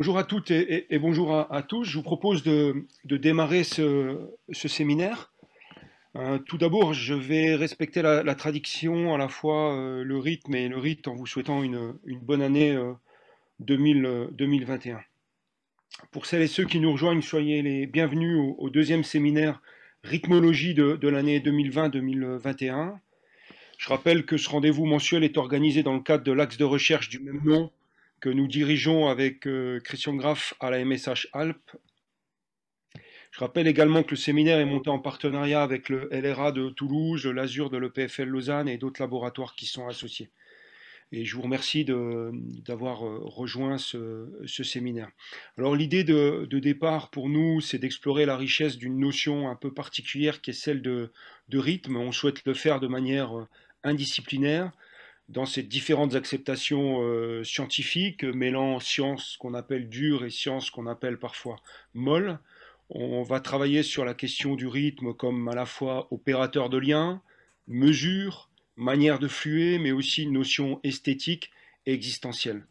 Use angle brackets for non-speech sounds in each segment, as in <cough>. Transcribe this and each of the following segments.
Bonjour à toutes et, bonjour à, tous. Je vous propose de, démarrer ce, séminaire. Euh, tout d'abord, je vais respecter la, tradition, à la fois euh, le rythme et le rite, en vous souhaitant une, bonne année 2021. Euh, Pour celles et ceux qui nous rejoignent, soyez les bienvenus au, deuxième séminaire rythmologie de l'année 2020-2021. Je rappelle que ce rendez-vous mensuel est organisé dans le cadre de l'axe de recherche du même nom que nous dirigeons avec euh, Christian Graff à la MSH Alpes. Je rappelle également que le séminaire est monté en partenariat avec le LRA de Toulouse, l'Azur de l'EPFL Lausanne et d'autres laboratoires qui sont associés. Et je vous remercie d'avoir euh, rejoint ce, ce, séminaire. Alors l'idée de, de, départ pour nous, c'est d'explorer la richesse d'une notion un peu particulière qui est celle de, de rythme. On souhaite le faire de manière euh, indisciplinaire, dans ces différentes acceptations euh, scientifiques, mêlant sciences qu'on appelle dures et sciences qu'on appelle parfois molles. On va travailler sur la question du rythme comme à la fois opérateur de lien, mesure, manière de fluer, mais aussi notion esthétique et existentielle.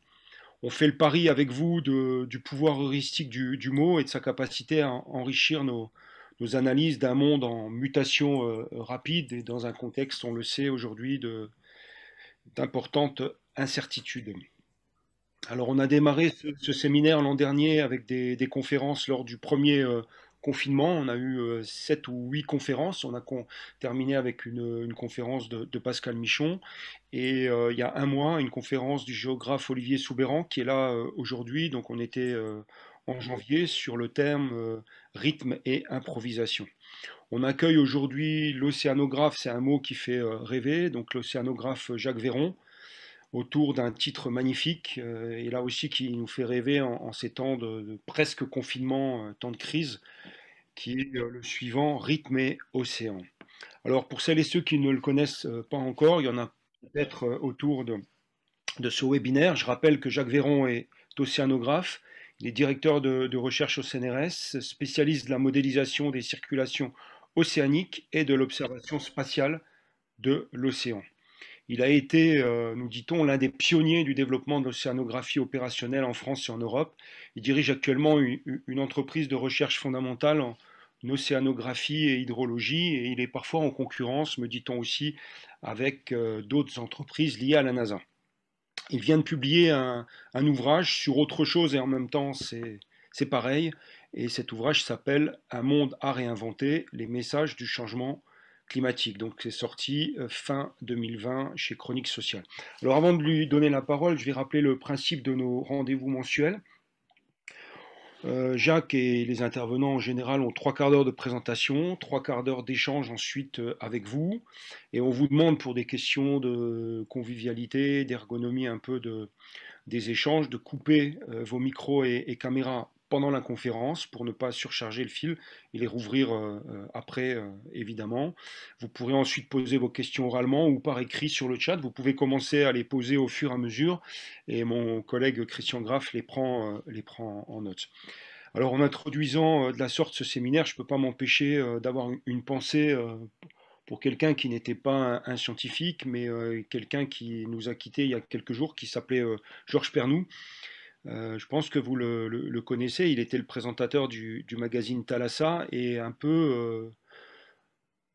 On fait le pari avec vous du pouvoir heuristique du, mot et de sa capacité à enrichir nos, analyses d'un monde en mutation euh, rapide et dans un contexte, on le sait aujourd'hui, de, d'importantes incertitudes. Alors on a démarré ce, séminaire l'an dernier avec des, conférences lors du premier euh, confinement. On a eu euh, sept ou huit conférences. On a terminé avec une, conférence de, Pascal Michon. Et euh, il y a un mois, une conférence du géographe Olivier Souberan qui est là aujourd'hui. Donc on était en janvier sur le thème rythme et improvisation. On accueille aujourd'hui l'océanographe, c'est un mot qui fait euh, rêver, donc l'océanographe Jacques Véron, autour d'un titre magnifique, euh, et là aussi qui nous fait rêver en, ces temps de, presque confinement, euh, temps de crise, qui est le suivant, rythme et océan. Alors pour celles et ceux qui ne le connaissent pas encore, il y en a peut-être autour de ce webinaire, je rappelle que Jacques Véron est océanographe, il directeurs de, de recherche au CNRS spécialiste de la modélisation des circulations océaniques et de l'observation spatiale de l'océan. Il a été, euh, nous dit-on, l'un des pionniers du développement de l'océanographie opérationnelle en France et en Europe. Il dirige actuellement une, entreprise de recherche fondamentale en, océanographie et hydrologie, et il est parfois en concurrence, me dit-on aussi, avec euh, d'autres entreprises liées à la NASA il vient de publier un, ouvrage sur autre chose et en même temps c'est pareil. Et cet ouvrage s'appelle Un monde à réinventer, les messages du changement climatique. Donc c'est sorti euh, fin 2020 chez Chronique Sociale. Alors avant de lui donner la parole, je vais rappeler le principe de nos rendez-vous mensuels. Euh, Jacques et les intervenants en général ont trois quarts d'heure de présentation, trois quarts d'heure d'échange ensuite euh, avec vous. Et on vous demande pour des questions de convivialité, d'ergonomie un peu de, des échanges, de couper euh, vos micros et, caméras pendant la conférence pour ne pas surcharger le fil et les rouvrir euh, euh, après, euh, évidemment. Vous pourrez ensuite poser vos questions oralement ou par écrit sur le chat. Vous pouvez commencer à les poser au fur et à mesure et mon collègue Christian Graff les prend, les prend en note. Alors en introduisant de la sorte ce séminaire, je ne peux pas m'empêcher d'avoir une pensée pour quelqu'un qui n'était pas un, scientifique, mais quelqu'un qui nous a quittés il y a quelques jours, qui s'appelait Georges Pernou. Euh, je pense que vous le, connaissez, il était le présentateur du, magazine Thalassa et un peu euh,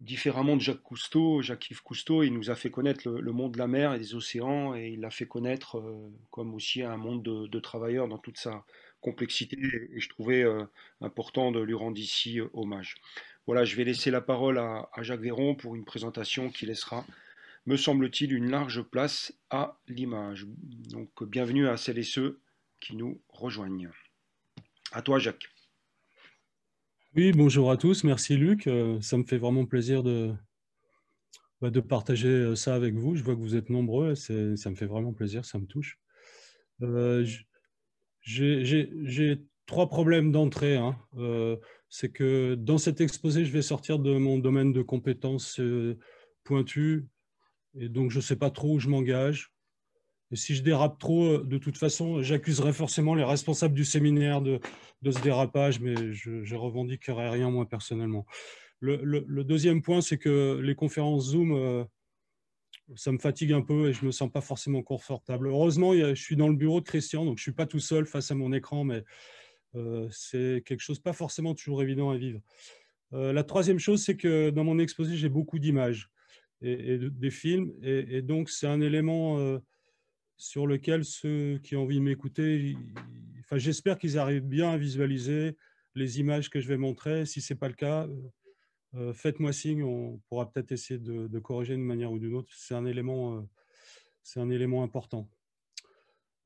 différemment de Jacques Cousteau, Jacques-Yves Cousteau, il nous a fait connaître le, monde de la mer et des océans, et il l'a fait connaître euh, comme aussi un monde de, travailleurs dans toute sa complexité, et, je trouvais important de lui rendre ici hommage. Voilà, je vais laisser la parole à, à Jacques Véron pour une présentation qui laissera, me semble-t-il, une large place à l'image. Donc bienvenue à celles et ceux nous rejoignent. À toi, Jacques. Oui, bonjour à tous. Merci, Luc. Euh, ça me fait vraiment plaisir de, bah, de partager euh, ça avec vous. Je vois que vous êtes nombreux. Ça me fait vraiment plaisir. Ça me touche. Euh, j'ai J'ai trois problèmes d'entrée. Hein. C'est que dans cet exposé, je vais sortir de mon domaine de compétences pointues. Et donc, je sais pas trop où je m'engage si je dérape trop, euh, de toute façon, j'accuserai forcément les responsables du séminaire de, ce dérapage, mais je ne revendiquerai rien moi personnellement. Le, deuxième point, c'est que les conférences Zoom, euh, ça me fatigue un peu et je ne me sens pas forcément confortable. Heureusement, je suis dans le bureau de Christian, donc je ne suis pas tout seul face à mon écran, mais euh, c'est quelque chose pas forcément toujours évident à vivre. la troisième chose, c'est que dans mon exposé, j'ai beaucoup d'images et, des films, et donc c'est un élément sur lequel ceux qui ont envie de m'écouter, enfin, j'espère qu'ils arrivent bien à visualiser les images que je vais montrer. Si ce n'est pas le cas, euh, euh, faites-moi signe, on pourra peut-être essayer de, corriger d'une manière ou d'une autre. C'est un élément, euh, un élément important.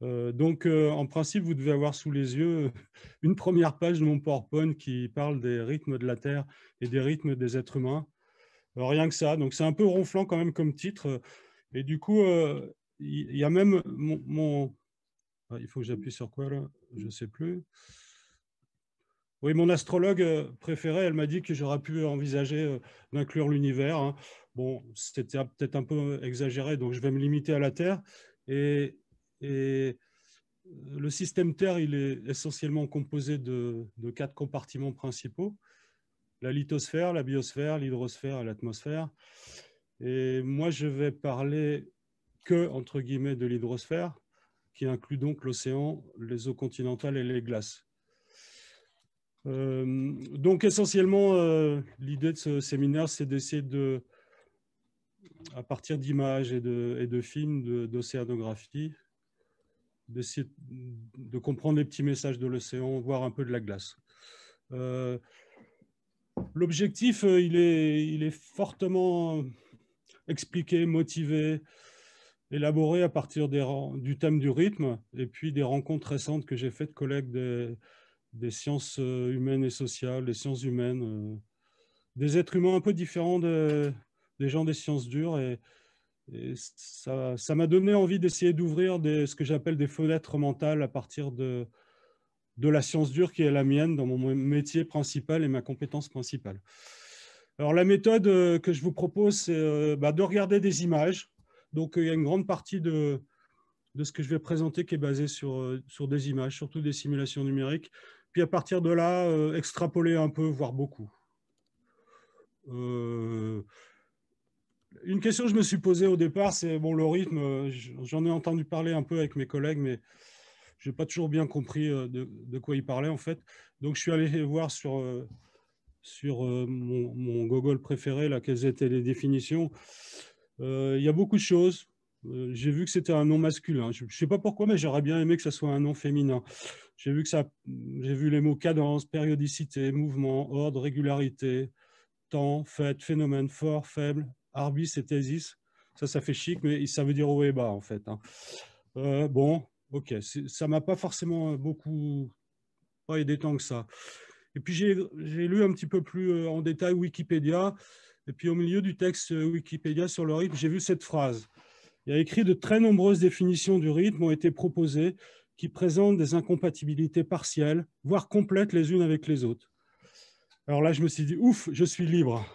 donc, en principe, vous devez avoir sous les yeux <laughs> une première page de mon PowerPoint qui parle des rythmes de la Terre et des rythmes des êtres humains. rien que ça. Donc, c'est un peu ronflant quand même comme titre. Et du coup, il y a même mon, ah, il faut que j'appuie sur quoi là Je ne sais plus. Oui, mon astrologue euh, préférée, elle m'a dit que j'aurais pu envisager euh, d'inclure l'univers. Hein. Bon, c'était peut-être un peu exagéré, donc je vais me limiter à la Terre. Et, et euh, le système Terre, il est essentiellement composé de, de quatre compartiments principaux la lithosphère, la biosphère, l'hydrosphère et l'atmosphère. Et moi, je vais parler que entre guillemets de l'hydrosphère, qui inclut donc l'océan, les eaux continentales et les glaces. Euh, donc essentiellement, euh, l'idée de ce séminaire, c'est d'essayer de, à partir d'images et de, films d'océanographie, d'essayer de comprendre les petits messages de l'océan, voir un peu de la glace. Euh, l'objectif, il est, fortement expliqué, motivé, élaboré à partir des, du thème du rythme et puis des rencontres récentes que j'ai faites collègues des, des, sciences euh, humaines et sociales, des sciences humaines, euh, des êtres humains un peu différents de, des gens des sciences dures. Et, ça m'a donné envie d'essayer d'ouvrir ce que j'appelle des fenêtres mentales à partir de, de la science dure qui est la mienne dans mon métier principal et ma compétence principale. Alors la méthode euh, que je vous propose, c'est bah, de regarder des images, donc, euh, il y a une grande partie de, de ce que je vais présenter qui est basé sur, euh, sur des images, surtout des simulations numériques. Puis à partir de là, euh, extrapoler un peu, voire beaucoup. une question que je me suis posée au départ, c'est bon, le rythme, j'en ai entendu parler un peu avec mes collègues, mais je n'ai pas toujours bien compris de, quoi il parlait en fait. Donc je suis allé <laughs> voir sur, sur mon, mon Google préféré là, quelles étaient les définitions. Euh, il y a beaucoup de choses. Euh, j'ai vu que c'était un nom masculin. Je ne sais pas pourquoi, mais j'aurais bien aimé que ce soit un nom féminin. J'ai vu, que ça, j'ai vu les mots cadence, périodicité, mouvement, ordre, régularité, temps, fête, phénomène, fort, faible, arbis et thésis. Ça, ça fait chic, mais ça veut dire haut et bas, en fait. Hein. Euh, bon, ok, ça m'a pas forcément beaucoup pas aidé tant que ça. Et puis, j'ai lu un petit peu plus en détail Wikipédia. Et puis au milieu du texte euh, Wikipédia sur le rythme, j'ai vu cette phrase. Il y a écrit de très nombreuses définitions du rythme ont été proposées qui présentent des incompatibilités partielles, voire complètes les unes avec les autres. Alors là, je me suis dit, ouf, je suis libre.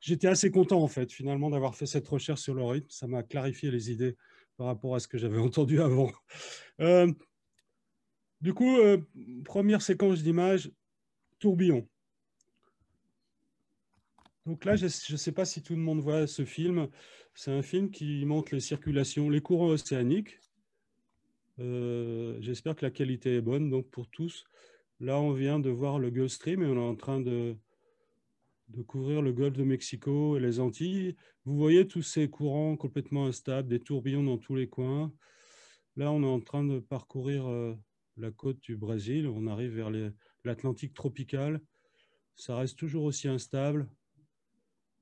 J'étais assez content, en fait, finalement, d'avoir fait cette recherche sur le rythme. Ça m'a clarifié les idées par rapport à ce que j'avais <laughs> entendu avant. Euh, du coup, euh, première séquence d'image, tourbillon. Donc là, je ne sais pas si tout le monde voit ce film. C'est un film qui montre les circulations, les courants océaniques. Euh, j'espère que la qualité est bonne donc pour tous. Là, on vient de voir le Gulf Stream et on est en train de, couvrir le golfe de Mexico et les Antilles. Vous voyez tous ces courants complètement instables, des tourbillons dans tous les coins. Là, on est en train de parcourir euh, la côte du Brésil. On arrive vers l'Atlantique tropical. Ça reste toujours aussi instable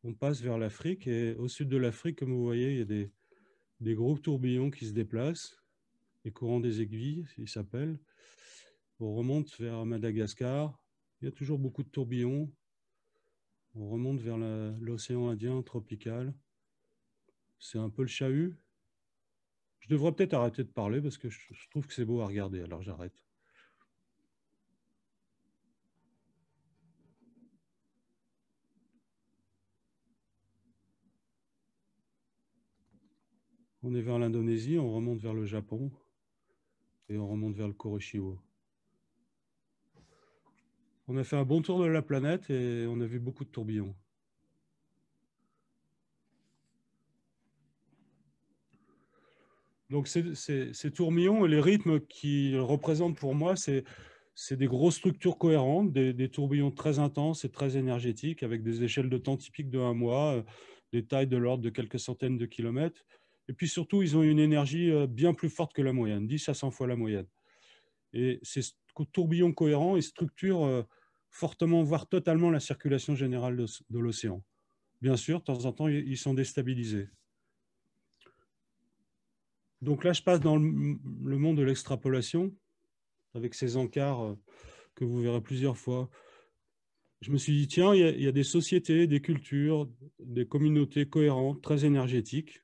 on passe vers l'Afrique. Et au sud de l'Afrique, comme vous voyez, il y a des, gros tourbillons qui se déplacent, les courants des aiguilles, ils s'appellent. On remonte vers Madagascar, il y a toujours beaucoup de tourbillons. On remonte vers l'océan Indien tropical. C'est un peu le chahut. Je devrais peut-être arrêter de parler parce que je trouve que c'est beau à regarder, alors j'arrête. On est vers l'Indonésie, on remonte vers le Japon et on remonte vers le Kuroshio. On a fait un bon tour de la planète et on a vu beaucoup de tourbillons. Donc ces, tourbillons et les rythmes qu'ils représentent pour moi, c'est des grosses structures cohérentes, des, des, tourbillons très intenses et très énergétiques, avec des échelles de temps typiques de un mois, euh, des tailles de l'ordre de quelques centaines de kilomètres. Et puis surtout, ils ont une énergie euh, bien plus forte que la moyenne, 10 à 100 fois la moyenne. Et ces tourbillons cohérents, ils structurent euh, fortement, voire totalement, la circulation générale de, l'océan. Bien sûr, de temps en temps, ils sont déstabilisés. Donc là, je passe dans le, monde de l'extrapolation, avec ces encarts euh, que vous verrez plusieurs fois. Je me suis dit, tiens, il y a des sociétés, des cultures, des communautés cohérentes, très énergétiques,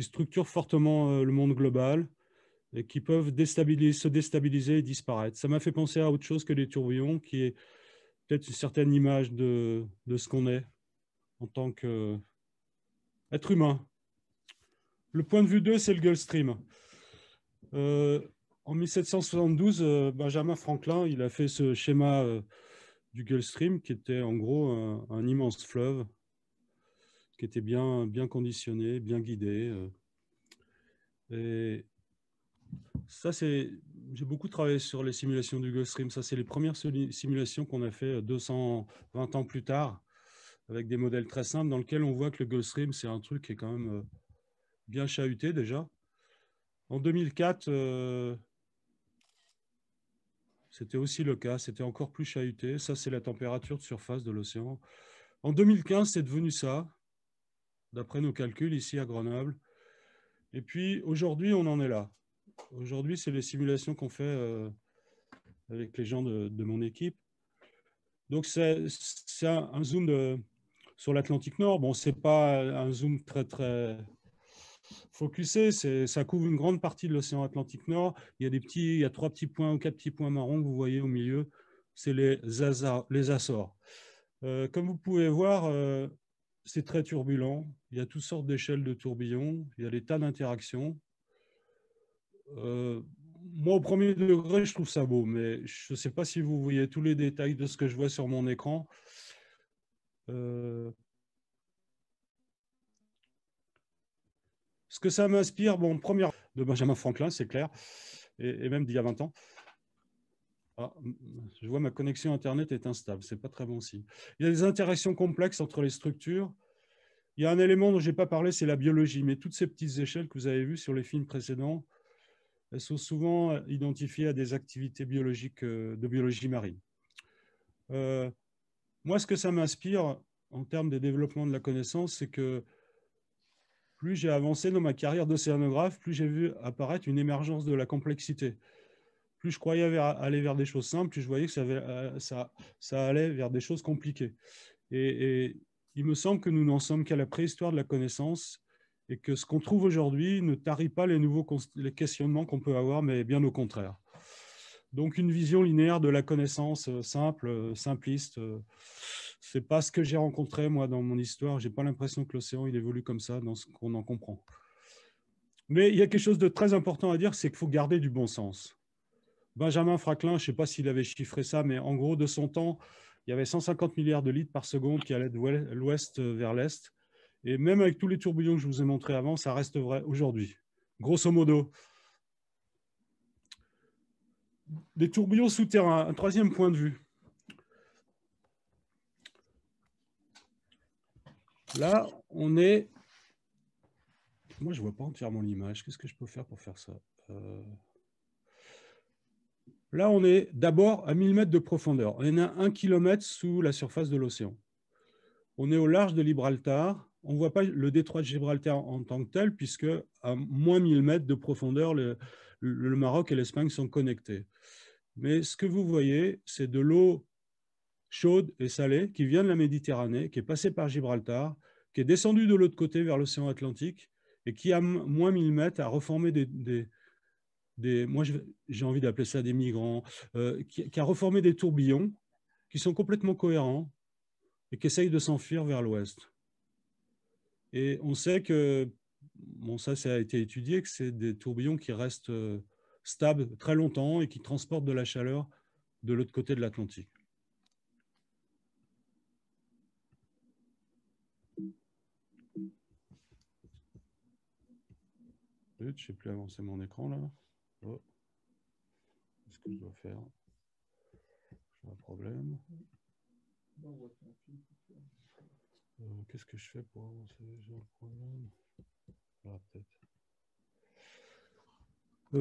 qui structurent fortement euh, le monde global et qui peuvent déstabiliser, se déstabiliser et disparaître. Ça m'a fait penser à autre chose que les tourbillons, qui est peut-être une certaine image de, ce qu'on est en tant qu'être euh, humain. Le point de vue 2, c'est le Gulf Stream. Euh, en 1772, Benjamin Franklin il a fait ce schéma du Gulf Stream, qui était en gros un immense fleuve qui était bien, bien conditionné, bien guidé. Euh. Et ça, c'est, j'ai beaucoup travaillé sur les simulations du Gulf Stream. Ça, c'est les premières simulations qu'on a fait 220 euh, ans plus tard, avec des modèles très simples, dans lesquels on voit que le Gulf Stream, c'est un truc qui est quand même euh, bien chahuté déjà. En 2004, c'était aussi le cas, c'était encore plus chahuté. Ça, c'est la température de surface de l'océan. En 2015, c'est devenu ça d'après nos calculs ici à Grenoble. Et puis aujourd'hui, on en est là. Aujourd'hui, c'est les simulations qu'on fait euh, avec les gens de, mon équipe. Donc c'est un, zoom sur l'Atlantique Nord. Bon, c'est pas un zoom très très focusé. Ça couvre une grande partie de l'océan Atlantique Nord. Il y a des petits, il y a trois petits points ou quatre petits points marrons que vous voyez au milieu. C'est les, les, Açores. Euh, comme vous pouvez voir, euh, c'est très turbulent. Il y a toutes sortes d'échelles de tourbillons. Il y a des tas d'interactions. Euh, moi, au premier degré, je trouve ça beau, mais je ne sais pas si vous voyez tous les détails de ce que je vois sur mon écran. Euh, ce que ça m'inspire, bon, première de Benjamin Franklin, c'est clair, et, et même d'il y a 20 ans. Ah, je vois ma connexion Internet est instable, c'est pas très bon signe. Il y a des interactions complexes entre les structures. Il y a un élément dont je n'ai pas parlé, c'est la biologie, mais toutes ces petites échelles que vous avez vues sur les films précédents, elles sont souvent identifiées à des activités biologiques euh, de biologie marine. Euh, moi, ce que ça m'inspire en termes de développement de la connaissance, c'est que plus j'ai avancé dans ma carrière d'océanographe, plus j'ai vu apparaître une émergence de la complexité plus je croyais aller vers des choses simples, plus je voyais que ça, euh, allait vers des choses compliquées. Et, il me semble que nous n'en sommes qu'à la préhistoire de la connaissance et que ce qu'on trouve aujourd'hui ne tarit pas les nouveaux questionnements qu'on peut avoir, mais bien au contraire. Donc une vision linéaire de la connaissance euh, simple, euh, simpliste, c'est pas ce que j'ai rencontré moi dans mon histoire. J'ai pas l'impression que l'océan il évolue comme ça dans ce qu'on en comprend. Mais il y a quelque chose de très important à dire, c'est qu'il faut garder du bon sens. Benjamin Franklin, je ne sais pas s'il avait chiffré ça, mais en gros, de son temps, il y avait 150 milliards de litres par seconde qui allaient de l'ouest vers l'est. Et même avec tous les tourbillons que je vous ai montrés avant, ça reste vrai aujourd'hui. Grosso modo. Des tourbillons souterrains, un troisième point de vue. Là, on est... Moi, je ne vois pas entièrement l'image. Qu'est-ce que je peux faire pour faire ça euh, Là, on est d'abord à 1000 mètres de profondeur. On est à 1 km sous la surface de l'océan. On est au large de Gibraltar. On ne voit pas le détroit de Gibraltar en tant que tel, puisque à moins 1000 mètres de profondeur, le, Maroc et l'Espagne sont connectés. Mais ce que vous voyez, c'est de l'eau chaude et salée qui vient de la Méditerranée, qui est passée par Gibraltar, qui est descendue de l'autre côté vers l'océan Atlantique et qui, à moins 1000 mètres, a reformé des, moi j'ai envie d'appeler ça des migrants, euh, qui, a reformé des tourbillons qui sont complètement cohérents et qui essayent de s'enfuir vers l'ouest. Et on sait que, bon ça ça a été étudié, que c'est des tourbillons qui restent euh, stables très longtemps et qui transportent de la chaleur de l'autre côté de l'Atlantique. Je ne sais plus avancer mon écran là. Oh. Qu'est-ce que je faire J'ai un problème. Euh, qu'est-ce que je fais pour avancer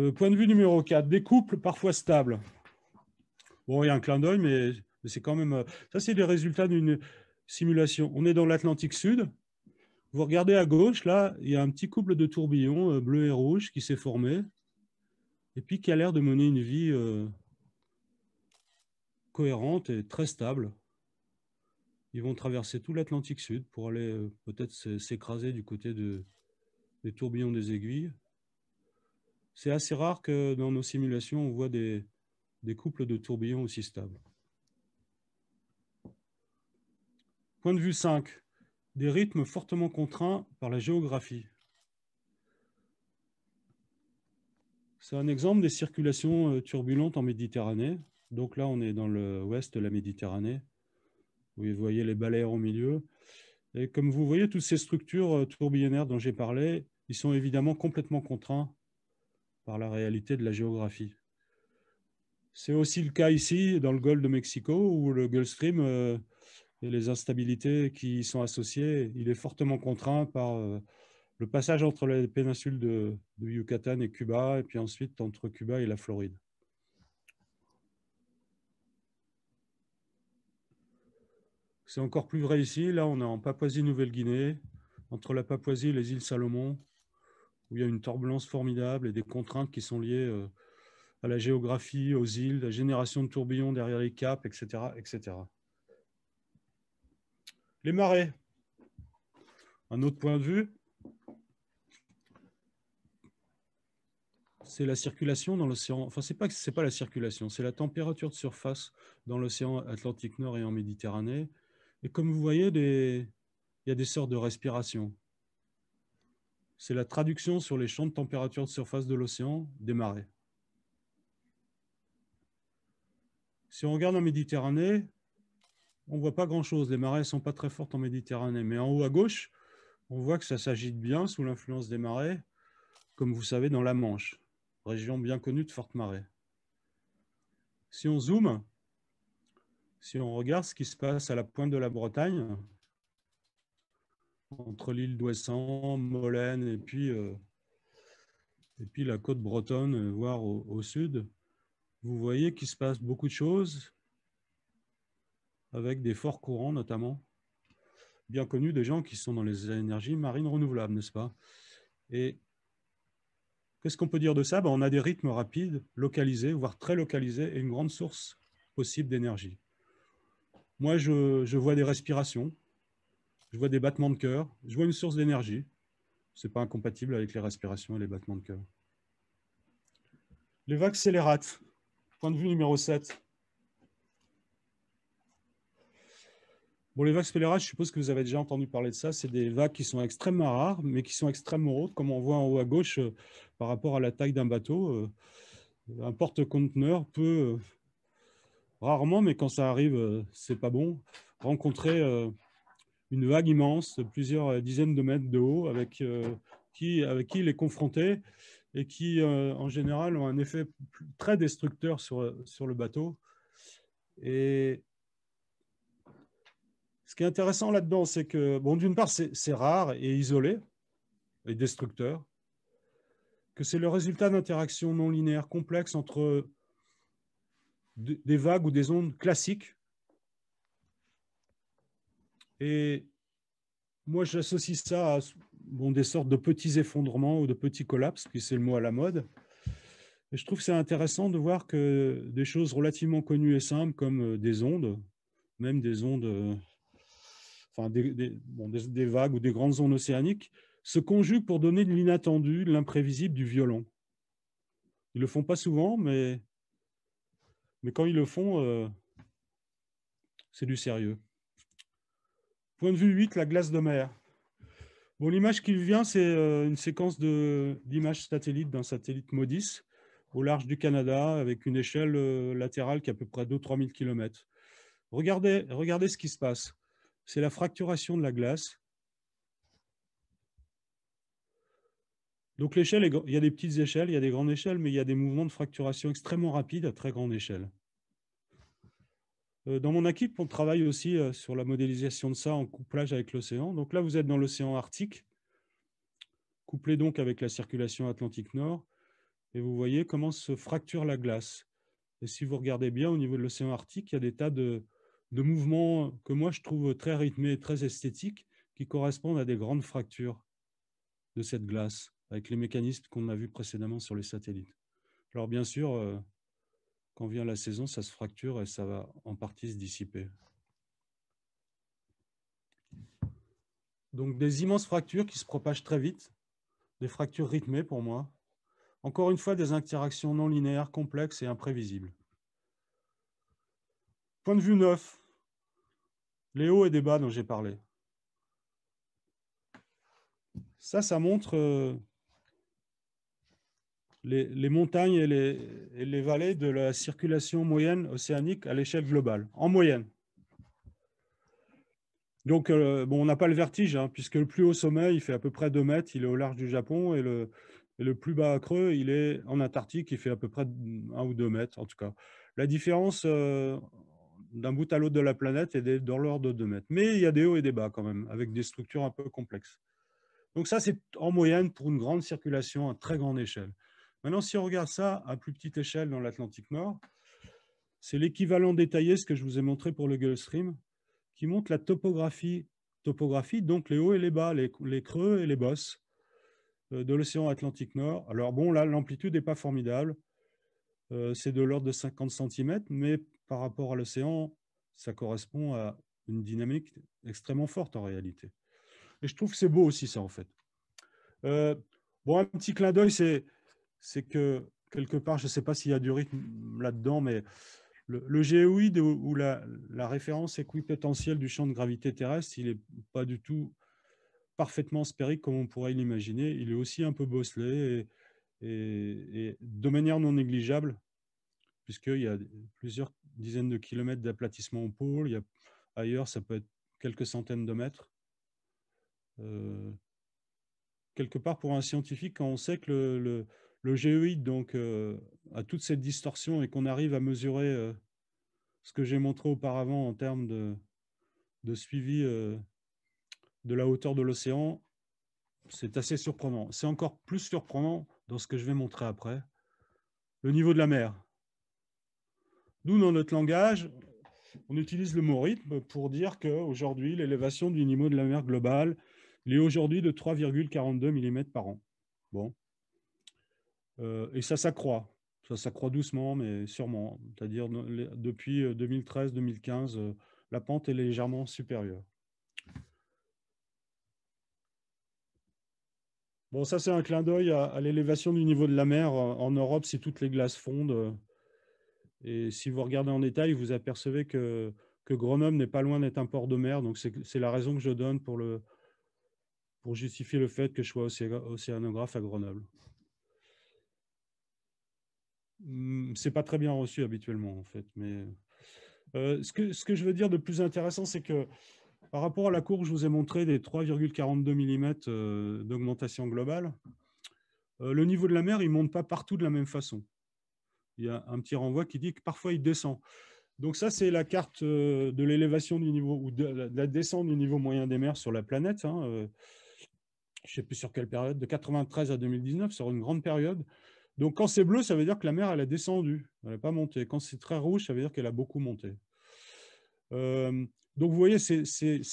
euh, point de vue numéro 4, des couples parfois stables. Bon, il y a un clin d'œil, mais, c'est quand même... Euh, ça, c'est le résultats d'une simulation. On est dans l'Atlantique Sud. Vous regardez à gauche, là, il y a un petit couple de tourbillons bleu et rouge qui s'est formé et puis qui a l'air de mener une vie euh, cohérente et très stable. Ils vont traverser tout l'Atlantique Sud pour aller euh, peut-être s'écraser du côté de, des tourbillons des aiguilles. C'est assez rare que dans nos simulations, on voit des, des couples de tourbillons aussi stables. Point de vue 5. Des rythmes fortement contraints par la géographie. C'est un exemple des circulations euh, turbulentes en Méditerranée. Donc là, on est dans l'ouest de la Méditerranée. Vous voyez les balais au milieu. Et comme vous voyez, toutes ces structures euh, tourbillonnaires dont j'ai parlé, ils sont évidemment complètement contraints par la réalité de la géographie. C'est aussi le cas ici, dans le golfe de Mexico, où le Gulf Stream euh, et les instabilités qui y sont associées, il est fortement contraint par le passage entre la péninsule de, Yucatan et Cuba, et puis ensuite entre Cuba et la Floride. C'est encore plus vrai ici. Là, on est en Papouasie-Nouvelle-Guinée, entre la Papouasie et les îles Salomon, où il y a une turbulence formidable et des contraintes qui sont liées euh, à la géographie, aux îles, la génération de tourbillons derrière les caps, etc. etc. Les marées. Un autre point de vue, C'est la circulation dans l'océan. Enfin, c'est pas c'est pas la circulation, c'est la température de surface dans l'océan Atlantique Nord et en Méditerranée. Et comme vous voyez, il y a des sortes de respiration. C'est la traduction sur les champs de température de surface de l'océan des marées. Si on regarde en Méditerranée, on ne voit pas grand-chose. Les marées ne sont pas très fortes en Méditerranée. Mais en haut à gauche, on voit que ça s'agite bien sous l'influence des marées, comme vous savez, dans la Manche région bien connue de Forte-Marée. Si on zoome, si on regarde ce qui se passe à la pointe de la Bretagne, entre l'île d'Ouessant, Molène et puis, euh, et puis la côte bretonne, voire au, sud, vous voyez qu'il se passe beaucoup de choses avec des forts courants notamment, bien connus des gens qui sont dans les énergies marines renouvelables, n'est-ce pas Et Qu'est-ce qu'on peut dire de ça ben, On a des rythmes rapides, localisés, voire très localisés, et une grande source possible d'énergie. Moi, je, je, vois des respirations, je vois des battements de cœur, je vois une source d'énergie. Ce n'est pas incompatible avec les respirations et les battements de cœur. Les vagues scélérates, point de vue numéro 7. Bon, les vagues scélérates, je suppose que vous avez déjà entendu parler de ça. C'est des vagues qui sont extrêmement rares, mais qui sont extrêmement hautes, comme on voit en haut à gauche euh, par rapport à la taille d'un bateau. Euh, un porte-conteneur peut, euh, rarement, mais quand ça arrive, c'est pas bon, rencontrer une vague immense, plusieurs dizaines de mètres de haut, avec, qui, avec qui il est confronté et qui, en général, ont un effet très destructeur sur, sur le bateau. Et ce qui est intéressant là-dedans, c'est que, bon, d'une part, c'est rare et isolé, et destructeur, que c'est le résultat d'interactions non linéaires complexes entre des vagues ou des ondes classiques. Et moi, j'associe ça à bon, des sortes de petits effondrements ou de petits collapses, puis c'est le mot à la mode. Et je trouve que c'est intéressant de voir que des choses relativement connues et simples, comme euh, des ondes, même des ondes euh, des, vagues ou des grandes zones océaniques, se conjuguent pour donner de l'inattendu, de l'imprévisible, du violent. Ils ne le font pas souvent, mais, mais quand ils le font, euh, c'est du sérieux. Point de vue 8, la glace de mer. Bon, L'image qui vient, c'est euh, une séquence d'images satellites d'un satellite MODIS au large du Canada avec une échelle euh, latérale qui est à peu près 2-3 000 km. Regardez, regardez ce qui se passe c'est la fracturation de la glace. Donc l'échelle, il y a des petites échelles, il y a des grandes échelles, mais il y a des mouvements de fracturation extrêmement rapides à très grande échelle. Euh, dans mon équipe, on travaille aussi euh, sur la modélisation de ça en couplage avec l'océan. Donc là, vous êtes dans l'océan Arctique, couplé donc avec la circulation Atlantique Nord, et vous voyez comment se fracture la glace. Et si vous regardez bien, au niveau de l'océan Arctique, il y a des tas de, de mouvements que moi je trouve très rythmés, très esthétiques, qui correspondent à des grandes fractures de cette glace, avec les mécanismes qu'on a vus précédemment sur les satellites. Alors bien sûr, euh, quand vient la saison, ça se fracture et ça va en partie se dissiper. Donc des immenses fractures qui se propagent très vite, des fractures rythmées pour moi. Encore une fois, des interactions non linéaires, complexes et imprévisibles. Point de vue neuf, les hauts et des bas dont j'ai parlé. Ça, ça montre euh, les, montagnes et les, et les vallées de la circulation moyenne océanique à l'échelle globale, en moyenne. Donc, euh, bon, on n'a pas le vertige, hein, puisque le plus haut sommet, il fait à peu près 2 mètres, il est au large du Japon, et le, le plus bas à creux, il est en Antarctique, il fait à peu près 1 ou 2 mètres, en tout cas. La différence euh, d'un bout à l'autre de la planète et dans l'ordre de 2 mètres. Mais il y a des hauts et des bas quand même, avec des structures un peu complexes. Donc ça, c'est en moyenne pour une grande circulation à très grande échelle. Maintenant, si on regarde ça à plus petite échelle dans l'Atlantique Nord, c'est l'équivalent détaillé, ce que je vous ai montré pour le Gulf Stream, qui montre la topographie, donc les hauts et les bas, les, les creux et les bosses euh, de l'océan Atlantique Nord. Alors bon, là, l'amplitude n'est pas formidable, euh, c'est de l'ordre de 50 cm, mais par rapport à l'océan, ça correspond à une dynamique extrêmement forte en réalité. Et je trouve que c'est beau aussi ça en fait. Euh, bon, un petit clin d'œil, c'est, que quelque part, je ne sais pas s'il y a du rythme là-dedans, mais le, géoïde ou la, référence équipotentielle du champ de gravité terrestre, il n'est pas du tout parfaitement sphérique comme on pourrait l'imaginer. Il est aussi un peu bosselé et, et de manière non négligeable, puisqu'il y a plusieurs Dizaines de kilomètres d'aplatissement au pôle. Il y a, ailleurs, ça peut être quelques centaines de mètres. Euh, quelque part, pour un scientifique, quand on sait que le, géoïde donc, euh, a toute cette distorsion et qu'on arrive à mesurer euh, ce que j'ai montré auparavant en termes de suivi de la hauteur de l'océan, c'est assez surprenant. C'est encore plus surprenant dans ce que je vais montrer après. Le niveau de la mer. Nous, dans notre langage, on utilise le mot rythme pour dire qu'aujourd'hui, l'élévation du niveau de la mer globale est aujourd'hui de 3,42 mm par an. Bon. Euh, et ça s'accroît. Ça s'accroît doucement, mais sûrement. C'est-à-dire, depuis 2013-2015, euh, euh, la pente est légèrement supérieure. Bon, ça, c'est un clin d'œil à l'élévation du niveau de la mer. En Europe, si toutes les glaces fondent, et si vous regardez en détail, vous apercevez que, Grenoble n'est pas loin d'être un port de mer. Donc, c'est la raison que je donne pour, justifier le fait que je sois océanographe à Grenoble. Hmm, c'est pas très bien reçu habituellement, en fait. Mais euh, ce, que, je veux dire de plus intéressant, c'est que par rapport à la courbe, je vous ai montré des 3,42 mm euh, d'augmentation globale. Euh, le niveau de la mer, il ne monte pas partout de la même façon il y a un petit renvoi qui dit que parfois il descend. Donc ça, c'est la carte euh, de l'élévation du niveau ou de la descente du niveau moyen des mers sur la planète. Hein, euh, je ne sais plus sur quelle période, de 93 à 2019, sur une grande période. Donc quand c'est bleu, ça veut dire que la mer, elle a descendu, elle n'a pas monté. Quand c'est très rouge, ça veut dire qu'elle a beaucoup monté. Euh, donc vous voyez, c'est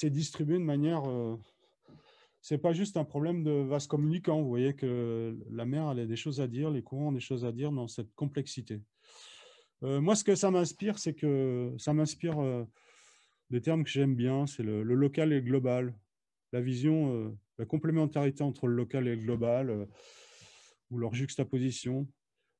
distribué de manière c'est pas juste un problème de vase communicant. Vous voyez que la mer, elle a des choses à dire, les courants ont des choses à dire dans cette complexité. Euh, moi, ce que ça m'inspire, c'est que ça m'inspire euh, des termes que j'aime bien, c'est le, local et le global, la vision, euh, la complémentarité entre le local et le global, ou leur juxtaposition.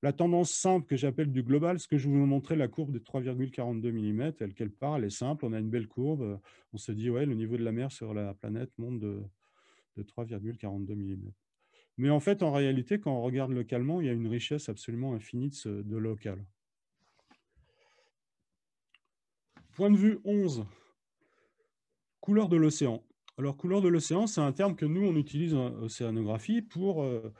La tendance simple que j'appelle du global, ce que je vous montrer, la courbe de 3,42 mm, elle qu'elle part, elle est simple, on a une belle courbe, on se dit, ouais, le niveau de la mer sur la planète monte de de 3,42 mm. Mais en fait, en réalité, quand on regarde localement, il y a une richesse absolument infinie de, ce, local. Point de vue 11, couleur de l'océan. Alors, couleur de l'océan, c'est un terme que nous, on utilise en océanographie pour, euh,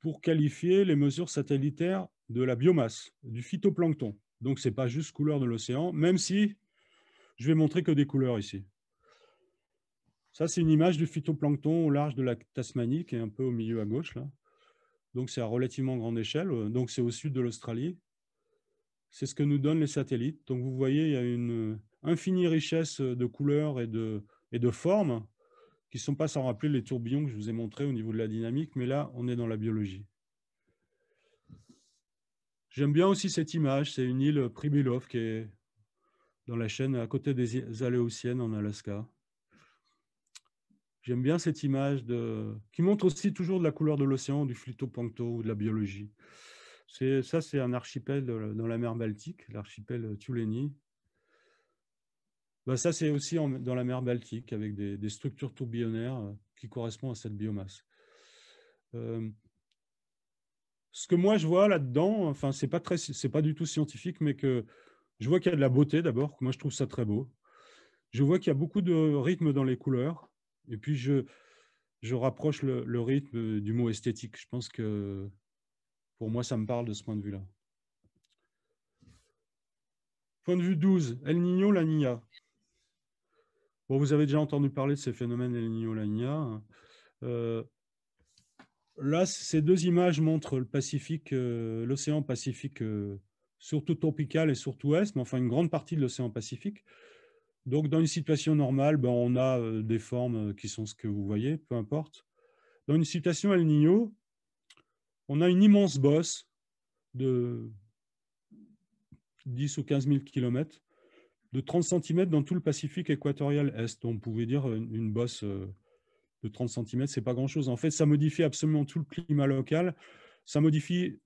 pour qualifier les mesures satellitaires de la biomasse, du phytoplancton. Donc, ce n'est pas juste couleur de l'océan, même si je vais montrer que des couleurs ici. Ça, c'est une image du phytoplancton au large de la Tasmanie, qui est un peu au milieu à gauche. Là. Donc, c'est à relativement grande échelle. Donc, c'est au sud de l'Australie. C'est ce que nous donnent les satellites. Donc, vous voyez, il y a une infinie richesse de couleurs et de, et de formes qui ne sont pas sans rappeler les tourbillons que je vous ai montrés au niveau de la dynamique. Mais là, on est dans la biologie. J'aime bien aussi cette image. C'est une île Pribilov qui est dans la chaîne à côté des Aléoutiennes en Alaska. J'aime bien cette image qui montre aussi toujours de la couleur de l'océan, du phytoplancton ou de la biologie. Ça, c'est un archipel euh, dans la mer Baltique, l'archipel euh, Tuleni. Bah, ça, c'est aussi dans la mer Baltique, avec des, structures tourbillonnaires euh, qui correspondent à cette biomasse. ce que moi je vois là-dedans, enfin n'est pas pas du tout scientifique, mais que je vois qu'il y a de la beauté d'abord. Moi je trouve ça très beau. Je vois qu'il y a beaucoup de rythme dans les couleurs. Et puis, je, rapproche le, rythme du mot esthétique. Je pense que pour moi, ça me parle de ce point de vue-là. Point de vue 12, El Niño, la Niña. vous avez déjà entendu parler de ces phénomènes El Niño, la Niña. Euh, là, ces deux images montrent euh, l'océan Pacifique, euh, surtout tropical et surtout ouest, mais enfin une grande partie de l'océan Pacifique. Donc, dans une situation normale, ben, on a euh, des formes euh, qui sont ce que vous voyez, peu importe. Dans une situation El Niño, on a une immense bosse de 10 ou 15 000 km, de 30 cm dans tout le Pacifique équatorial Est. On pouvait dire euh, une, bosse de 30 cm, c'est pas grand-chose. En fait, ça modifie absolument tout le climat local. Ça modifie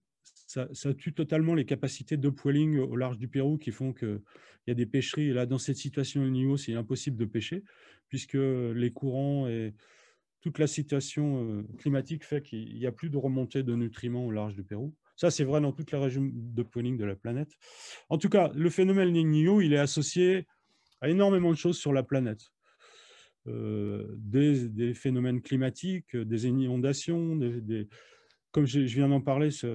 ça, tue totalement les capacités de poiling au large du Pérou qui font qu'il y a des pêcheries. Et là, dans cette situation de niveau, c'est impossible de pêcher, puisque les courants et toute la situation euh, climatique fait qu'il n'y a plus de remontée de nutriments au large du Pérou. Ça, c'est vrai dans toute la région de poiling de la planète. En tout cas, le phénomène Niño, il est associé à énormément de choses sur la planète. Euh, des, phénomènes climatiques, des inondations, des comme je, viens d'en parler, ça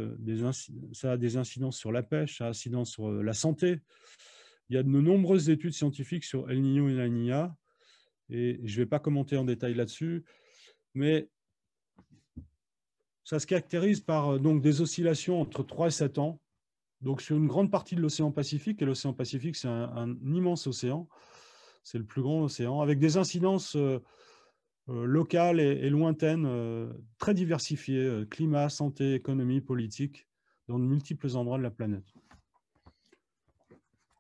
a des incidences sur la pêche, ça a des incidences sur euh, la santé. Il y a de nombreuses études scientifiques sur El Niño et La Niña, et je ne vais pas commenter en détail là-dessus, mais ça se caractérise par euh, donc, des oscillations entre 3 et 7 ans, donc sur une grande partie de l'océan Pacifique, et l'océan Pacifique, c'est un, immense océan, c'est le plus grand océan, avec des incidences euh, euh, locales et, lointaine euh, très diversifiées, euh, climat, santé, économie, politique, dans de multiples endroits de la planète.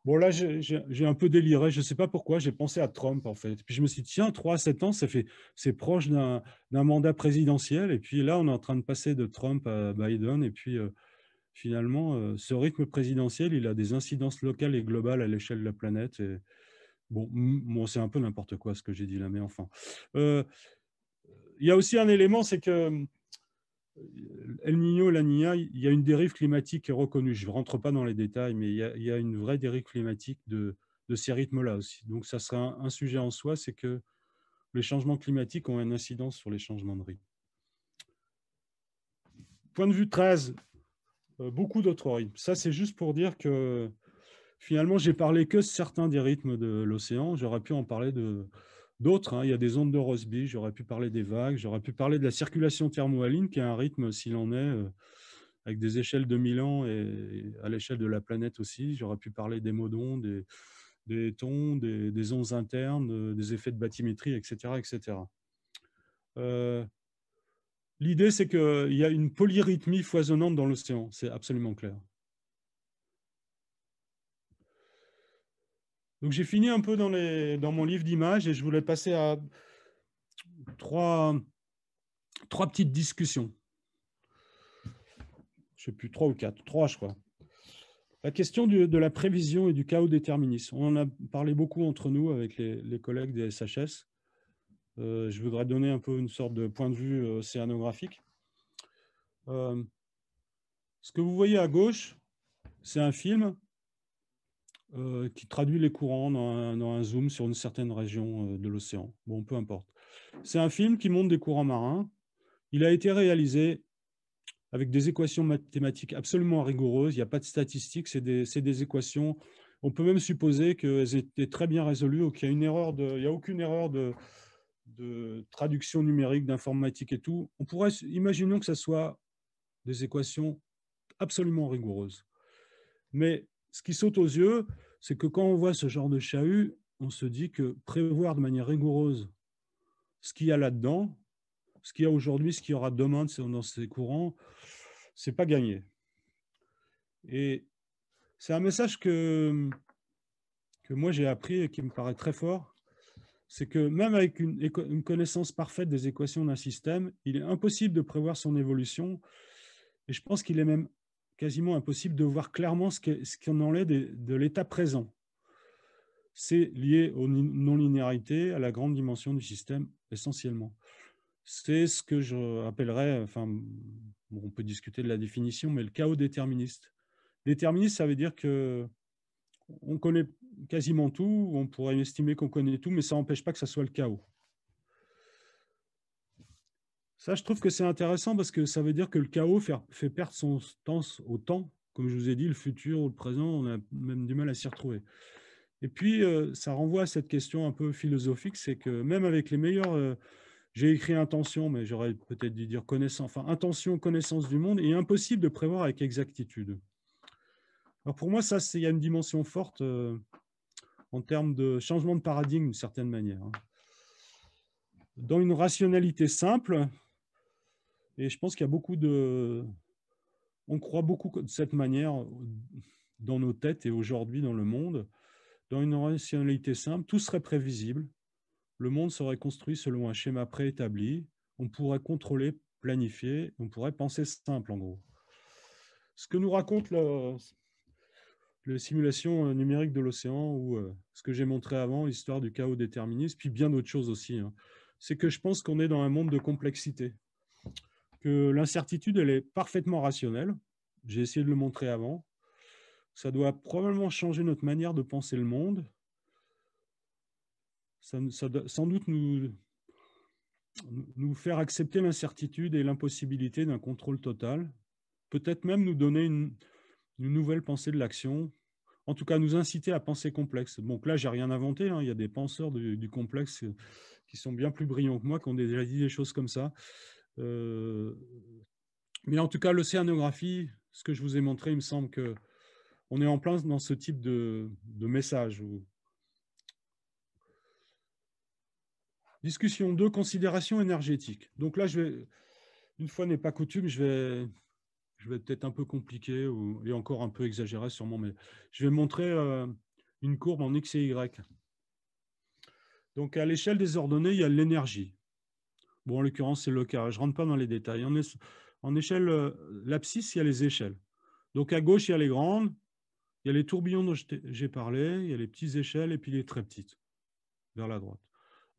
Bon, là, j'ai un peu déliré, je ne sais pas pourquoi, j'ai pensé à Trump, en fait. Puis je me suis dit, tiens, 3 sept 7 ans, ça fait, c'est proche d'un mandat présidentiel. Et puis là, on est en train de passer de Trump à Biden. Et puis, finalement, ce rythme présidentiel, il a des incidences locales et globales à l'échelle de la planète. Et, Bon, c'est un peu n'importe quoi ce que j'ai dit là, mais enfin. Euh, il y a aussi un élément, c'est que euh, El Niño, La Niña, il y a une dérive climatique est reconnue. Je ne rentre pas dans les détails, mais il y a, une vraie dérive climatique de, ces rythmes-là aussi. Donc, ça sera un, sujet en soi, c'est que les changements climatiques ont une incidence sur les changements de rythme. Point de vue 13, euh, beaucoup d'autres rythmes. Ça, c'est juste pour dire que Finalement, j'ai parlé que certains des rythmes de l'océan. J'aurais pu en parler d'autres. Hein. Il y a des ondes de Rossby, j'aurais pu parler des vagues, j'aurais pu parler de la circulation thermohaline qui a un rythme, s'il en est, euh, avec des échelles de 1000 ans et à l'échelle de la planète aussi. J'aurais pu parler des modons, des, des tons, des, ondes internes, euh, des effets de bathymétrie, etc. etc. Euh, l'idée, c'est qu'il y a une polyrythmie foisonnante dans l'océan, c'est absolument clair. Donc j'ai fini un peu dans, mon livre d'images et je voulais passer à trois, petites discussions. Je sais plus, trois ou quatre, trois je crois. La question de la prévision et du chaos déterministe. On en a parlé beaucoup entre nous avec les, collègues des SHS. Euh, je voudrais donner un peu une sorte de point de vue euh, océanographique. Euh, ce que vous voyez à gauche, c'est un film euh, qui traduit les courants dans un, zoom sur une certaine région euh, de l'océan. Bon, peu importe. C'est un film qui montre des courants marins. Il a été réalisé avec des équations mathématiques absolument rigoureuses. Il n'y a pas de statistiques, c'est des, équations. On peut même supposer qu'elles étaient très bien résolues ou qu'il n'y a, une erreur a aucune erreur de, de traduction numérique, d'informatique et tout. On pourrait, imaginons que ce soit des équations absolument rigoureuses. Mais ce qui saute aux yeux, c'est que quand on voit ce genre de chahut, on se dit que prévoir de manière rigoureuse ce qu'il y a là-dedans, ce qu'il y a aujourd'hui, ce qu'il y aura demain dans ces courants, c'est pas gagné. Et c'est un message que, que moi j'ai appris et qui me paraît très fort. C'est que même avec une, une connaissance parfaite des équations d'un système, il est impossible de prévoir son évolution. Et je pense qu'il est même quasiment impossible de voir clairement ce qu'on en est de, l'état présent. C'est lié aux non-linéarités, à la grande dimension du système essentiellement. C'est ce que je appellerais, enfin, on peut discuter de la définition, mais le chaos déterministe. Déterministe, ça veut dire que on connaît quasiment tout, on pourrait estimer qu'on connaît tout, mais ça n'empêche pas que ça soit le chaos. Ça, je trouve que c'est intéressant parce que ça veut dire que le chaos fait, perdre son sens au temps. Comme je vous ai dit, le futur ou le présent, on a même du mal à s'y retrouver. Et puis, euh, ça renvoie à cette question un peu philosophique, c'est que même avec les meilleurs, euh, j'ai écrit intention, mais j'aurais peut-être dû dire connaissance, enfin intention, connaissance du monde, il est impossible de prévoir avec exactitude. Alors pour moi, ça, il y a une dimension forte euh, en termes de changement de paradigme, d'une certaine manière. Hein. Dans une rationalité simple, et je pense qu'il y a beaucoup de... On croit beaucoup de cette manière euh, dans nos têtes et aujourd'hui dans le monde, dans une rationalité simple, tout serait prévisible, le monde serait construit selon un schéma préétabli, on pourrait contrôler, planifier, on pourrait penser simple en gros. Ce que nous raconte le, simulation euh, numérique de l'océan ou euh, ce que j'ai montré avant, l'histoire du chaos déterministe, puis bien d'autres choses aussi, hein, c'est que je pense qu'on est dans un monde de complexité que l'incertitude, elle est parfaitement rationnelle. J'ai essayé de le montrer avant. Ça doit probablement changer notre manière de penser le monde. Ça, doit sans doute nous, nous faire accepter l'incertitude et l'impossibilité d'un contrôle total. Peut-être même nous donner une, nouvelle pensée de l'action. En tout cas, nous inciter à penser complexe. Donc là, j'ai rien inventé. Hein. Il y a des penseurs du complexe qui sont bien plus brillants que moi, qui ont déjà dit des choses comme ça. Euh, mais en tout cas, l'océanographie, ce que je vous ai montré, il me semble que on est en plein dans ce type de, message. Discussion 2, considération énergétique. Donc là, je vais, une fois n'est pas coutume, je vais, je vais peut-être un peu compliquer et encore un peu exagéré sûrement, mais je vais montrer euh, une courbe en X et Y. Donc à l'échelle des ordonnées, il y a l'énergie. Bon, en l'occurrence, c'est le cas. Je ne rentre pas dans les détails. En, échelle, euh, l'abscisse, il y a les échelles. Donc à gauche, il y a les grandes, il y a les tourbillons dont j'ai parlé, il y a les petites échelles et puis les très petites, vers la droite.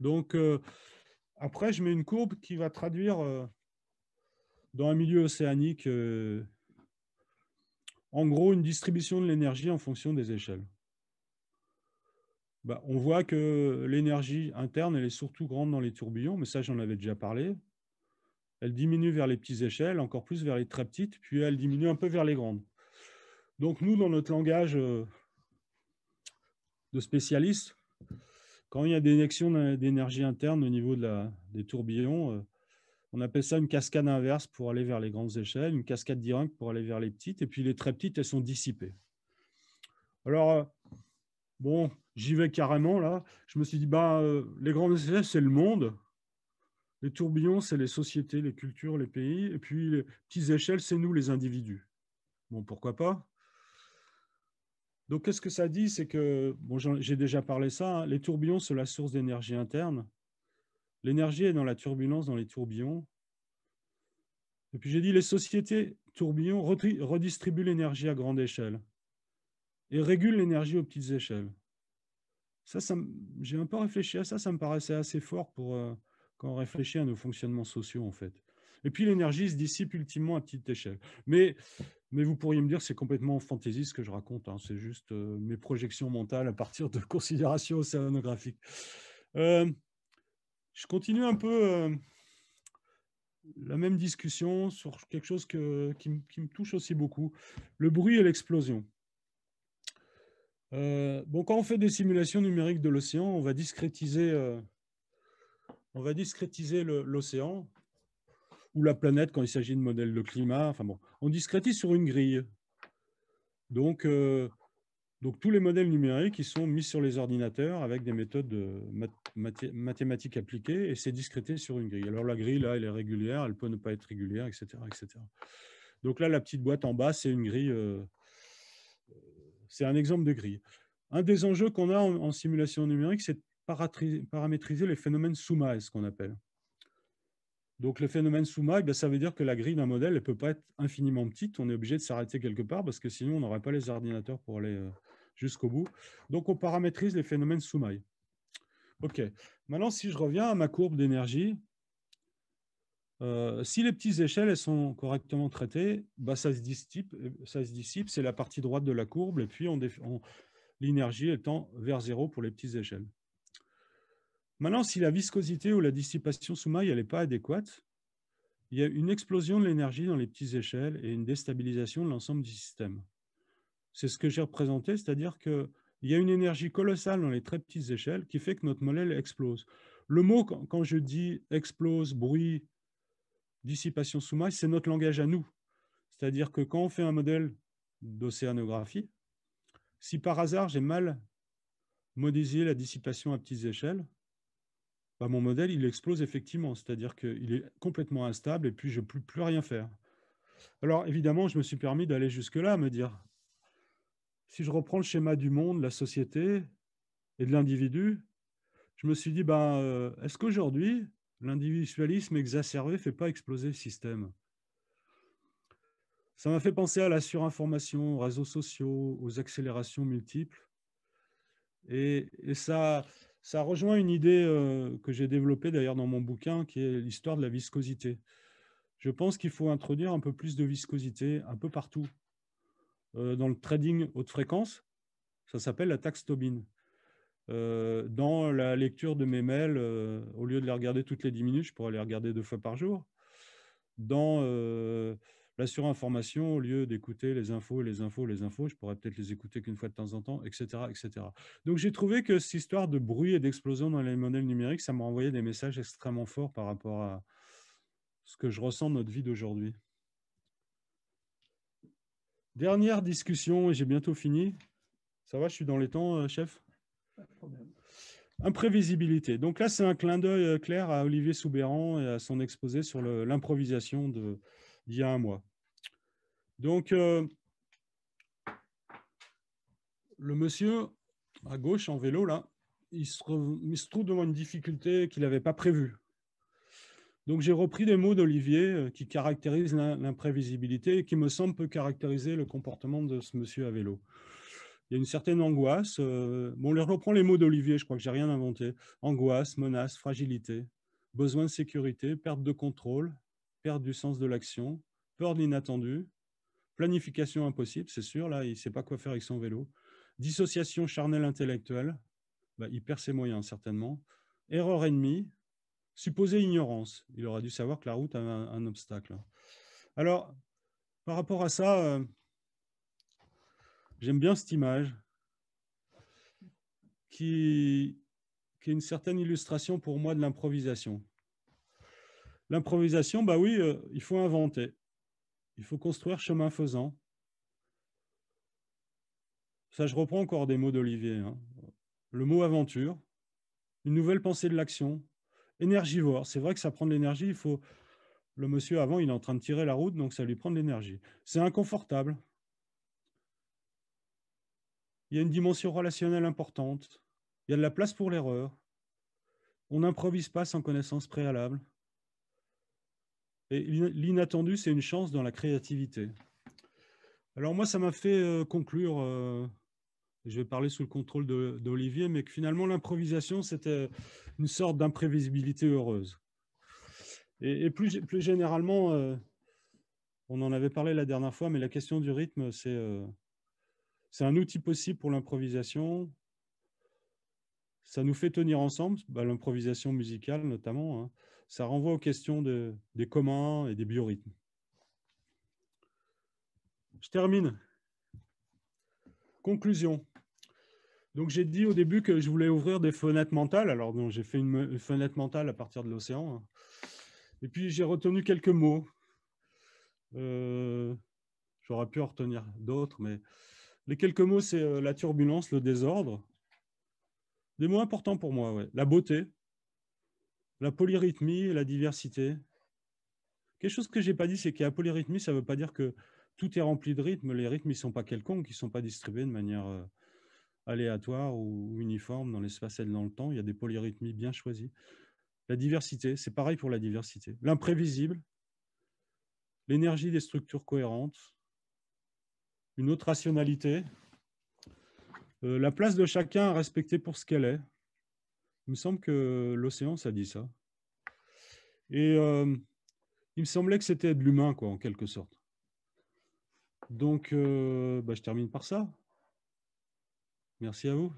Donc euh, après, je mets une courbe qui va traduire euh, dans un milieu océanique, en gros, une distribution de l'énergie en fonction des échelles. Bah, on voit que l'énergie interne, elle est surtout grande dans les tourbillons, mais ça, j'en avais déjà parlé. Elle diminue vers les petites échelles, encore plus vers les très petites, puis elle diminue un peu vers les grandes. Donc nous, dans notre langage euh, de spécialistes, quand il y a des injections d'énergie interne au niveau des tourbillons, euh, on appelle ça une cascade inverse pour aller vers les grandes échelles, une cascade directe pour aller vers les petites, et puis les très petites, elles sont dissipées. Alors, euh, bon, j'y vais carrément là. Je me suis dit, bah, euh, les grandes échelles, c'est le monde. Les tourbillons, c'est les sociétés, les cultures, les pays. Et puis, les petites échelles, c'est nous, les individus. Bon, pourquoi pas Donc, qu'est-ce que ça dit C'est que, bon, j'ai déjà parlé ça, hein. les tourbillons, c'est la source d'énergie interne. L'énergie est dans la turbulence, dans les tourbillons. Et puis, j'ai dit, les sociétés tourbillons redistribuent l'énergie à grande échelle et régulent l'énergie aux petites échelles. Ça, j'ai un peu réfléchi à ça, ça me paraissait assez fort pour euh, quand on réfléchit à nos fonctionnements sociaux, en fait. Et puis l'énergie se dissipe ultimement à petite échelle. Mais, mais vous pourriez me dire, c'est complètement fantaisiste ce que je raconte, hein. c'est juste euh, mes projections mentales à partir de <laughs> considérations océanographiques. Euh, je continue un peu la même discussion sur quelque chose que, qui me touche aussi beaucoup, le bruit et l'explosion. Euh, bon, quand on fait des simulations numériques de l'océan, on va discrétiser, euh, on va discrétiser l'océan ou la planète quand il s'agit de modèles de climat. Enfin bon, on discrétise sur une grille. Donc, euh, donc tous les modèles numériques qui sont mis sur les ordinateurs avec des méthodes de mathématiques appliquées et c'est discrété sur une grille. Alors la grille là, elle est régulière, elle peut ne pas être régulière, etc., etc. Donc là, la petite boîte en bas, c'est une grille c'est un exemple de grille. Un des enjeux qu'on a en, simulation numérique, c'est de paramétriser les phénomènes Souma, ce qu'on appelle. Donc le phénomène sumaï, eh ça veut dire que la grille d'un modèle ne peut pas être infiniment petite. On est obligé de s'arrêter quelque part parce que sinon on n'aurait pas les ordinateurs pour aller euh, jusqu'au bout. Donc on paramétrise les phénomènes Souma. OK. Maintenant, si je reviens à ma courbe d'énergie, euh, si les petites échelles sont correctement traitées, bah, ça se dissipe, euh, ça se dissipe, c'est la partie droite de la courbe, et puis on, l'énergie étant vers zéro pour les petites échelles. Maintenant, si la viscosité ou la dissipation sous maille n'est pas adéquate, il y a une explosion de l'énergie dans les petites échelles et une déstabilisation de l'ensemble du système. C'est ce que j'ai représenté, c'est-à-dire qu'il y a une énergie colossale dans les très petites échelles qui fait que notre modèle explose. Le mot, quand je dis explose, bruit, dissipation sous-maille, c'est notre langage à nous. C'est-à-dire que quand on fait un modèle d'océanographie, si par hasard j'ai mal modélisé la dissipation à petites échelles, bah, mon modèle il explose effectivement, c'est-à-dire qu'il est complètement instable et puis je ne peux plus rien faire. Alors évidemment, je me suis permis d'aller jusque-là, me dire, si je reprends le schéma du monde, la société et de l'individu, je me suis dit, ben, est-ce qu'aujourd'hui, L'individualisme exacerbé ne fait pas exploser le système. Ça m'a fait penser à la surinformation, aux réseaux sociaux, aux accélérations multiples. Et, ça, rejoint une idée euh, que j'ai développée d'ailleurs dans mon bouquin, qui est l'histoire de la viscosité. Je pense qu'il faut introduire un peu plus de viscosité un peu partout. Euh, dans le trading haute fréquence, ça s'appelle la taxe Tobin. Euh, dans la lecture de mes mails, euh, au lieu de les regarder toutes les 10 minutes, je pourrais les regarder deux fois par jour. Dans euh, la surinformation, au lieu d'écouter les infos, les infos, les infos, je pourrais peut-être les écouter qu'une fois de temps en temps, etc. etc. Donc j'ai trouvé que cette histoire de bruit et d'explosion dans les modèles numériques, ça m'a envoyé des messages extrêmement forts par rapport à ce que je ressens de notre vie d'aujourd'hui. Dernière discussion, et j'ai bientôt fini. Ça va, je suis dans les temps, chef Imprévisibilité. Donc là, c'est un clin d'œil euh, clair à Olivier Soubéran et à son exposé sur l'improvisation d'il y a un mois. Donc, euh, le monsieur à gauche en vélo, là, il se, il trouve devant une difficulté qu'il n'avait pas prévue. Donc, j'ai repris des mots d'Olivier euh, qui caractérisent l'imprévisibilité et qui me semble peut caractériser le comportement de ce monsieur à vélo il y a une certaine angoisse. Euh, bon, on reprend les mots d'Olivier, je crois que j'ai rien inventé. Angoisse, menace, fragilité, besoin de sécurité, perte de contrôle, perte du sens de l'action, peur de l'inattendu, planification impossible, c'est sûr, là, il ne sait pas quoi faire avec son vélo, dissociation charnelle intellectuelle, bah, il perd ses moyens certainement, erreur ennemie, supposée ignorance, il aura dû savoir que la route a un obstacle. Alors, par rapport à ça, euh, J'aime bien cette image qui, est une certaine illustration pour moi de l'improvisation. L'improvisation, bah oui, euh, il faut inventer. Il faut construire chemin faisant. Ça, je reprends encore des mots d'Olivier. Hein. Le mot aventure, une nouvelle pensée de l'action, énergivore. C'est vrai que ça prend de l'énergie. Il faut. Le monsieur avant, il est en train de tirer la route, donc ça lui prend de l'énergie. C'est inconfortable il y a une dimension relationnelle importante, il y a de la place pour l'erreur, on n'improvise pas sans connaissance préalable. Et l'inattendu, c'est une chance dans la créativité. Alors moi, ça m'a fait euh, conclure, euh, je vais parler sous le contrôle d'Olivier, mais que finalement l'improvisation, c'était une sorte d'imprévisibilité heureuse. Et, plus, généralement, euh, on en avait parlé la dernière fois, mais la question du rythme, c'est... C'est un outil possible pour l'improvisation. Ça nous fait tenir ensemble, bah, l'improvisation musicale notamment. Hein. Ça renvoie aux questions des communs et des biorhythmes. Je termine. Conclusion. Donc j'ai dit au début que je voulais ouvrir des fenêtres mentales. Alors j'ai fait une fenêtre mentale à partir de l'océan. Hein. Et puis j'ai retenu quelques mots. Euh, j'aurais pu en retenir d'autres, mais les quelques mots, c'est euh, la turbulence, le désordre. Des mots importants pour moi, La beauté, la polyrythmie, la diversité. Quelque chose que je n'ai pas dit, c'est y la polyrythmie, ça ne veut pas dire que tout est rempli de rythmes. Les rythmes, ils ne sont pas quelconques, ils ne sont pas distribués de manière euh, aléatoire ou uniforme dans l'espace et dans le temps. Il y a des polyrythmies bien choisies. La diversité, c'est pareil pour la diversité. L'imprévisible, l'énergie des structures cohérentes, une autre rationalité, euh, la place de chacun à respecter pour ce qu'elle est. Il me semble que l'océan, ça dit ça. Et euh, il me semblait que c'était de l'humain, quoi, en quelque sorte. Donc, euh, bah, je termine par ça. Merci à vous.